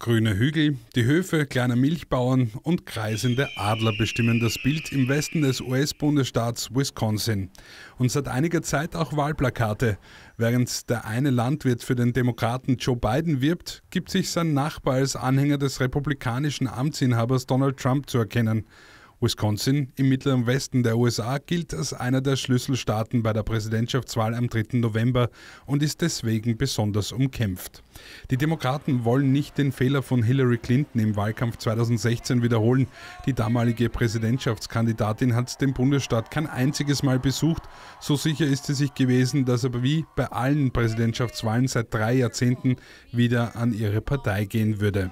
Grüne Hügel, die Höfe kleiner Milchbauern und kreisende Adler bestimmen das Bild im Westen des US-Bundesstaats Wisconsin. Und seit einiger Zeit auch Wahlplakate. Während der eine Landwirt für den Demokraten Joe Biden wirbt, gibt sich sein Nachbar als Anhänger des republikanischen Amtsinhabers Donald Trump zu erkennen. Wisconsin im mittleren Westen der USA gilt als einer der Schlüsselstaaten bei der Präsidentschaftswahl am 3. November und ist deswegen besonders umkämpft. Die Demokraten wollen nicht den Fehler von Hillary Clinton im Wahlkampf 2016 wiederholen. Die damalige Präsidentschaftskandidatin hat den Bundesstaat kein einziges Mal besucht. So sicher ist sie sich gewesen, dass er wie bei allen Präsidentschaftswahlen seit drei Jahrzehnten wieder an ihre Partei gehen würde.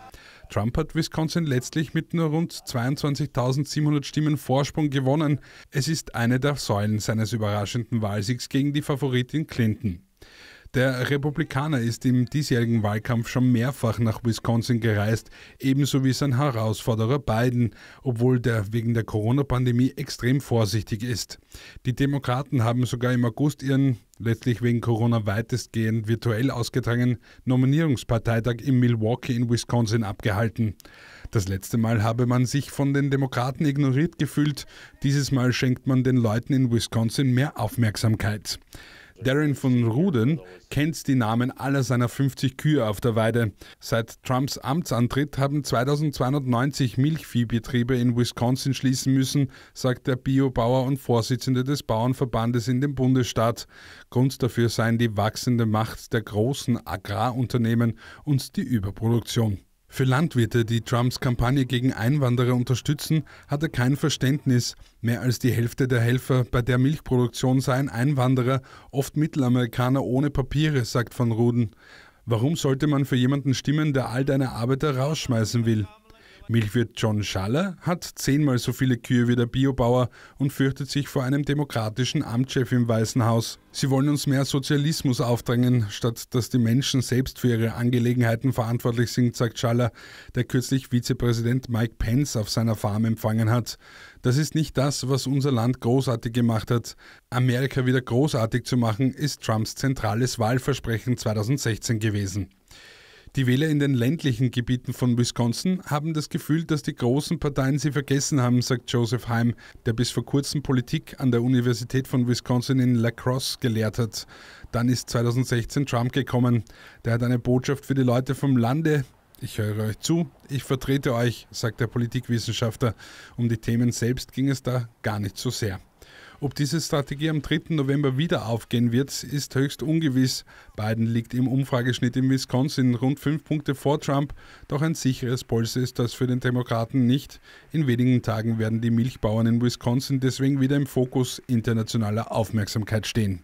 Trump hat Wisconsin letztlich mit nur rund 22.700 Stimmen Vorsprung gewonnen. Es ist eine der Säulen seines überraschenden Wahlsiegs gegen die Favoritin Clinton. Der Republikaner ist im diesjährigen Wahlkampf schon mehrfach nach Wisconsin gereist, ebenso wie sein Herausforderer Biden, obwohl der wegen der Corona-Pandemie extrem vorsichtig ist. Die Demokraten haben sogar im August ihren letztlich wegen Corona weitestgehend virtuell ausgetragenen Nominierungsparteitag in Milwaukee in Wisconsin abgehalten. Das letzte Mal habe man sich von den Demokraten ignoriert gefühlt, dieses Mal schenkt man den Leuten in Wisconsin mehr Aufmerksamkeit. Darren von Ruden kennt die Namen aller seiner 50 Kühe auf der Weide. Seit Trumps Amtsantritt haben 2290 Milchviehbetriebe in Wisconsin schließen müssen, sagt der Biobauer und Vorsitzende des Bauernverbandes in dem Bundesstaat. Grund dafür seien die wachsende Macht der großen Agrarunternehmen und die Überproduktion. Für Landwirte, die Trumps Kampagne gegen Einwanderer unterstützen, hat er kein Verständnis. Mehr als die Hälfte der Helfer bei der Milchproduktion seien Einwanderer, oft Mittelamerikaner ohne Papiere, sagt von Ruden. Warum sollte man für jemanden stimmen, der all deine Arbeiter rausschmeißen will? Milchwirt John Schaller hat zehnmal so viele Kühe wie der Biobauer und fürchtet sich vor einem demokratischen Amtschef im Weißen Haus. Sie wollen uns mehr Sozialismus aufdrängen, statt dass die Menschen selbst für ihre Angelegenheiten verantwortlich sind, sagt Schaller, der kürzlich Vizepräsident Mike Pence auf seiner Farm empfangen hat. Das ist nicht das, was unser Land großartig gemacht hat. Amerika wieder großartig zu machen, ist Trumps zentrales Wahlversprechen 2016 gewesen. Die Wähler in den ländlichen Gebieten von Wisconsin haben das Gefühl, dass die großen Parteien sie vergessen haben, sagt Joseph Heim, der bis vor kurzem Politik an der Universität von Wisconsin in La Crosse gelehrt hat. Dann ist 2016 Trump gekommen. Der hat eine Botschaft für die Leute vom Lande. Ich höre euch zu, ich vertrete euch, sagt der Politikwissenschaftler. Um die Themen selbst ging es da gar nicht so sehr. Ob diese Strategie am 3. November wieder aufgehen wird, ist höchst ungewiss. Biden liegt im Umfrageschnitt in Wisconsin rund fünf Punkte vor Trump, doch ein sicheres Polster ist das für den Demokraten nicht. In wenigen Tagen werden die Milchbauern in Wisconsin deswegen wieder im Fokus internationaler Aufmerksamkeit stehen.